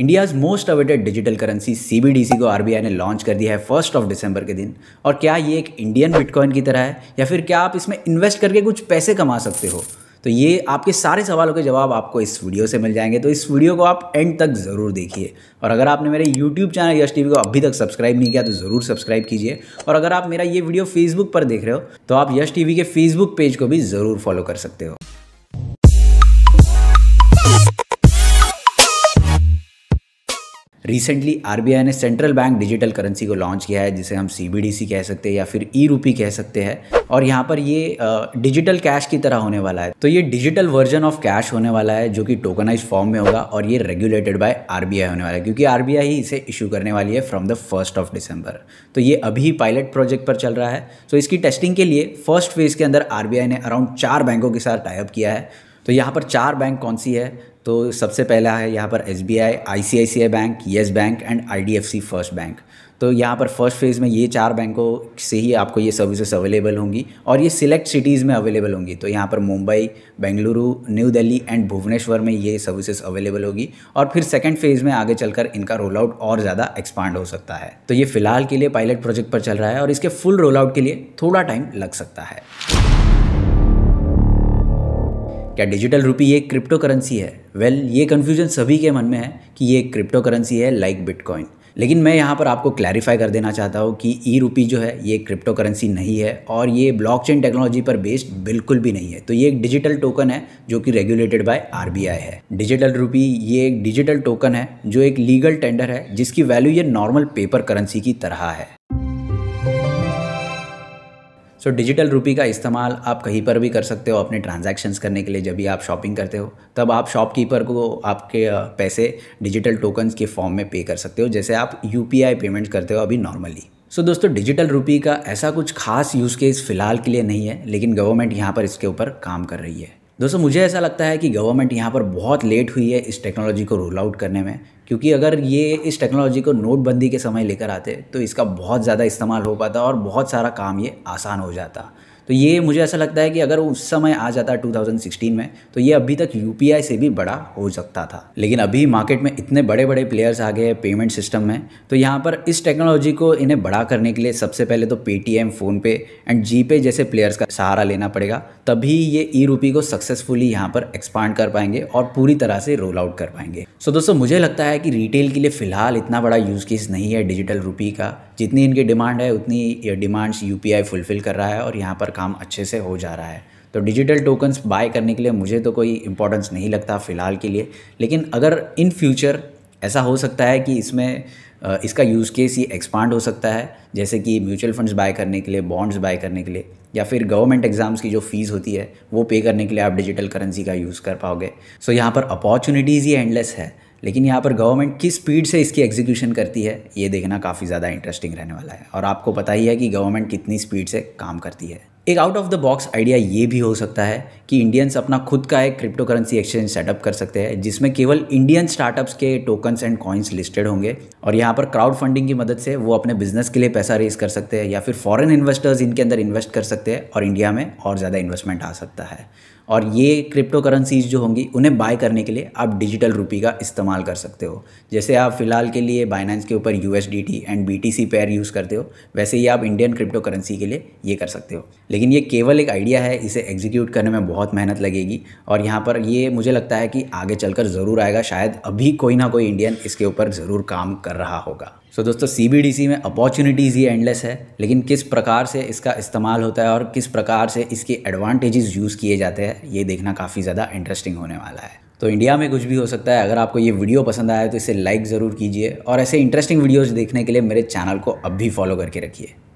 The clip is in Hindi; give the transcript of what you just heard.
India's most awaited digital currency सी को आर ने लॉन्च कर दिया है फर्स्ट ऑफ दिसंबर के दिन और क्या ये एक इंडियन बिटकॉइन की तरह है या फिर क्या आप इसमें इन्वेस्ट करके कुछ पैसे कमा सकते हो तो ये आपके सारे सवालों के जवाब आपको इस वीडियो से मिल जाएंगे तो इस वीडियो को आप एंड तक ज़रूर देखिए और अगर आपने मेरे यूट्यूब चैनल यश टी को अभी तक सब्सक्राइब नहीं किया तो ज़रूर सब्सक्राइब कीजिए और अगर आप मेरा ये वीडियो फेसबुक पर देख रहे हो तो आप यश टी के फेसबुक पेज को भी ज़रूर फॉलो कर सकते हो रिसेंटली आर ने सेंट्रल बैंक डिजिटल करेंसी को लॉन्च किया है जिसे हम सी कह सकते हैं या फिर ई रूपी कह सकते हैं और यहाँ पर ये डिजिटल कैश की तरह होने वाला है तो ये डिजिटल वर्जन ऑफ कैश होने वाला है जो कि टोकनाइज फॉर्म में होगा और ये रेगुलेटेड बाय आर होने वाला है क्योंकि आर ही इसे इशू करने वाली है from the first of December तो ये अभी पायलट प्रोजेक्ट पर चल रहा है तो इसकी टेस्टिंग के लिए फर्स्ट फेज के अंदर आर ने अराउंड चार बैंकों के साथ टाइप किया है तो यहाँ पर चार बैंक कौन सी है तो सबसे पहला है यहाँ पर S B I I C I C I bank yes bank and I D F C first bank तो यहाँ पर फर्स्ट फेज़ में ये चार बैंकों से ही आपको ये सर्विसेज अवेलेबल होंगी और ये सिलेक्ट सिटीज़ में अवेलेबल होंगी तो यहाँ पर मुंबई बेंगलुरु न्यू दिल्ली एंड भुवनेश्वर में ये सर्विसेज अवेलेबल होगी और फिर सेकेंड फेज़ में आगे चलकर इनका रोल आउट और ज़्यादा एक्सपांड हो सकता है तो ये फ़िलहाल के लिए पायलट प्रोजेक्ट पर चल रहा है और इसके फुल रोल आउट के लिए थोड़ा टाइम लग सकता है क्या डिजिटल रुपी एक क्रिप्टो करेंसी है वेल well, ये कन्फ्यूजन सभी के मन में है कि ये एक क्रिप्टो करेंसी है लाइक बिटकॉइन लेकिन मैं यहाँ पर आपको क्लैरिफाई कर देना चाहता हूँ कि ई रूपी जो है ये क्रिप्टो करेंसी नहीं है और ये ब्लॉकचेन टेक्नोलॉजी पर बेस्ड बिल्कुल भी नहीं है तो ये एक डिजिटल टोकन है जो कि रेगुलेटेड बाय आर है डिजिटल रूपी ये एक डिजिटल टोकन है जो एक लीगल टेंडर है जिसकी वैल्यू ये नॉर्मल पेपर करेंसी की तरह है सो डिजिटल रूपी का इस्तेमाल आप कहीं पर भी कर सकते हो अपने ट्रांजैक्शंस करने के लिए जब भी आप शॉपिंग करते हो तब आप शॉपकीपर को आपके पैसे डिजिटल टोकन्स के फॉर्म में पे कर सकते हो जैसे आप यू पेमेंट करते हो अभी नॉर्मली सो so, दोस्तों डिजिटल रूपी का ऐसा कुछ खास यूज़ केस फ़िलहाल के लिए नहीं है लेकिन गवर्नमेंट यहाँ पर इसके ऊपर काम कर रही है दोस्तों मुझे ऐसा लगता है कि गवर्नमेंट यहाँ पर बहुत लेट हुई है इस टेक्नोलॉजी को रोल आउट करने में क्योंकि अगर ये इस टेक्नोलॉजी को नोटबंदी के समय लेकर आते तो इसका बहुत ज़्यादा इस्तेमाल हो पाता और बहुत सारा काम ये आसान हो जाता तो ये मुझे ऐसा लगता है कि अगर उस समय आ जाता 2016 में तो ये अभी तक यू से भी बड़ा हो सकता था लेकिन अभी मार्केट में इतने बड़े बड़े प्लेयर्स आ गए हैं पेमेंट सिस्टम में तो यहाँ पर इस टेक्नोलॉजी को इन्हें बड़ा करने के लिए सबसे पहले तो पेटीएम फ़ोनपे एंड जी पे जैसे प्लेयर्स का सहारा लेना पड़ेगा तभी ये ई रूपी को सक्सेसफुली यहाँ पर एक्सपांड कर पाएंगे और पूरी तरह से रोल आउट कर पाएंगे सो so, दोस्तों मुझे लगता है कि रिटेल के लिए फ़िलहाल इतना बड़ा यूज़ केस नहीं है डिजिटल रूपी का जितनी इनकी डिमांड है उतनी डिमांड्स यू फुलफिल कर रहा है और यहाँ पर काम अच्छे से हो जा रहा है तो डिजिटल टोकन्स बाय करने के लिए मुझे तो कोई इम्पोर्टेंस नहीं लगता फ़िलहाल के लिए लेकिन अगर इन फ्यूचर ऐसा हो सकता है कि इसमें इसका यूज़ केस ये एक्सपांड हो सकता है जैसे कि म्यूचुअल फंड्स बाय करने के लिए बॉन्ड्स बाय करने के लिए या फिर गवर्नमेंट एग्ज़ाम्स की जो फ़ीस होती है वो पे करने के लिए आप डिजिटल करेंसी का यूज़ कर पाओगे सो so, यहाँ पर अपॉर्चुनिटीज़ ही एंडलेस है लेकिन यहाँ पर गवर्नमेंट किस स्पीड से इसकी एग्जीक्यूशन करती है ये देखना काफ़ी ज़्यादा इंटरेस्टिंग रहने वाला है और आपको पता ही है कि गवर्नमेंट कितनी स्पीड से काम करती है एक out of the box idea ये भी हो सकता है कि इंडियंस अपना खुद का एक क्रिप्टो करेंसी एक्सचेंज सेटअप कर सकते हैं जिसमें केवल इंडियन स्टार्टअप्स के टोकन्स एंड कॉइन्स लिस्टेड होंगे और यहाँ पर क्राउड फंडिंग की मदद से वो अपने बिजनेस के लिए पैसा रेज कर सकते हैं या फिर फॉरेन इन्वेस्टर्स इनके अंदर इन्वेस्ट कर सकते हैं और इंडिया में और ज़्यादा इन्वेस्टमेंट आ सकता है और ये क्रिप्टो करेंसीज जो होंगी उन्हें बाय करने के लिए आप डिजिटल रुपी का इस्तेमाल कर सकते हो जैसे आप फिलहाल के लिए बाइनेंस के ऊपर U and B pair use करते हो वैसे ही आप इंडियन क्रिप्टो करेंसी के लिए ये कर सकते हो लेकिन ये केवल एक आइडिया है इसे एग्जीक्यूट करने में बहुत मेहनत लगेगी और यहाँ पर ये मुझे लगता है कि आगे चलकर ज़रूर आएगा शायद अभी कोई ना कोई इंडियन इसके ऊपर ज़रूर काम कर रहा होगा सो so, दोस्तों सी में अपॉर्चुनिटीज़ ये एंडलेस है लेकिन किस प्रकार से इसका इस्तेमाल होता है और किस प्रकार से इसके एडवांटेजेस यूज़ किए जाते हैं ये देखना काफ़ी ज़्यादा इंटरेस्टिंग होने वाला है तो इंडिया में कुछ भी हो सकता है अगर आपको ये वीडियो पसंद आया तो इसे लाइक ज़रूर कीजिए और ऐसे इंटरेस्टिंग वीडियोज़ देखने के लिए मेरे चैनल को अब भी फॉलो करके रखिए